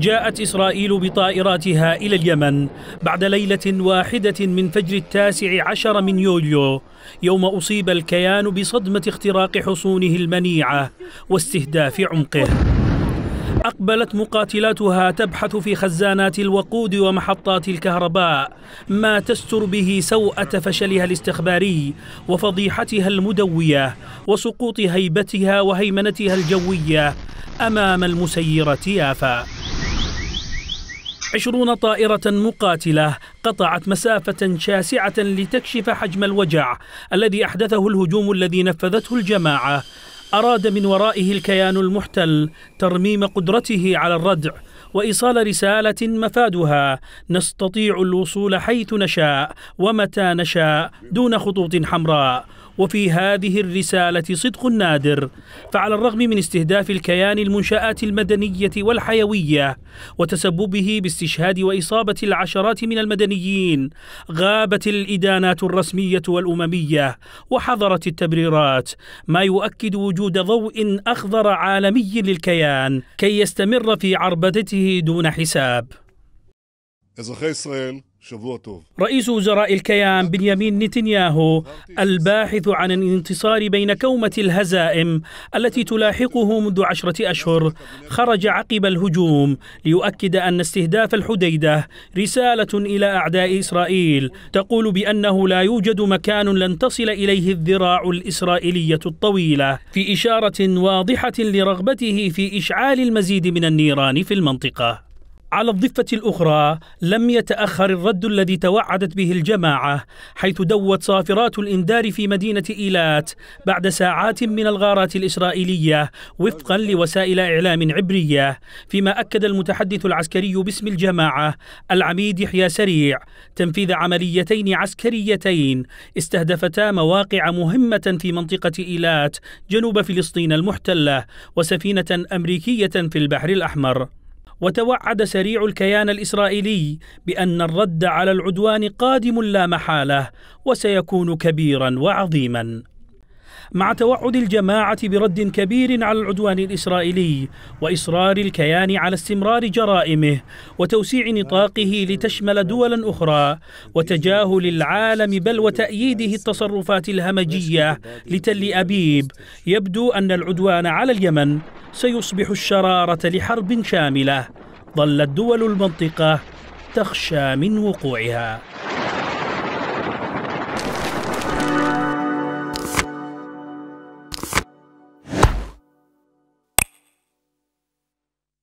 جاءت إسرائيل بطائراتها إلى اليمن بعد ليلة واحدة من فجر التاسع عشر من يوليو يوم أصيب الكيان بصدمة اختراق حصونه المنيعة واستهداف عمقه أقبلت مقاتلاتها تبحث في خزانات الوقود ومحطات الكهرباء ما تستر به سوءة فشلها الاستخباري وفضيحتها المدوية وسقوط هيبتها وهيمنتها الجوية أمام المسيرة يافا عشرون طائرة مقاتلة قطعت مسافة شاسعة لتكشف حجم الوجع الذي أحدثه الهجوم الذي نفذته الجماعة أراد من ورائه الكيان المحتل ترميم قدرته على الردع وإيصال رسالة مفادها نستطيع الوصول حيث نشاء ومتى نشاء دون خطوط حمراء وفي هذه الرسالة صدق نادر فعلى الرغم من استهداف الكيان المنشآت المدنية والحيوية وتسببه باستشهاد وإصابة العشرات من المدنيين غابت الإدانات الرسمية والأممية وحضرت التبريرات ما يؤكد وجود ضوء أخضر عالمي للكيان كي يستمر في عربدته دون حساب. אזרחי رئيس وزراء الكيان بنيامين نتنياهو الباحث عن الانتصار بين كومة الهزائم التي تلاحقه منذ عشرة أشهر خرج عقب الهجوم ليؤكد أن استهداف الحديدة رسالة إلى أعداء إسرائيل تقول بأنه لا يوجد مكان لن تصل إليه الذراع الإسرائيلية الطويلة في إشارة واضحة لرغبته في إشعال المزيد من النيران في المنطقة على الضفة الأخرى لم يتأخر الرد الذي توعدت به الجماعة حيث دوت صافرات الإنذار في مدينة إيلات بعد ساعات من الغارات الإسرائيلية وفقا لوسائل إعلام عبرية فيما أكد المتحدث العسكري باسم الجماعة العميد يحيى سريع تنفيذ عمليتين عسكريتين استهدفتا مواقع مهمة في منطقة إيلات جنوب فلسطين المحتلة وسفينة أمريكية في البحر الأحمر وتوعد سريع الكيان الاسرائيلي بان الرد على العدوان قادم لا محاله وسيكون كبيرا وعظيما مع توعد الجماعة برد كبير على العدوان الإسرائيلي وإصرار الكيان على استمرار جرائمه وتوسيع نطاقه لتشمل دولا أخرى وتجاهل العالم بل وتأييده التصرفات الهمجية لتل أبيب يبدو أن العدوان على اليمن سيصبح الشرارة لحرب شاملة ظلت دول المنطقة تخشى من وقوعها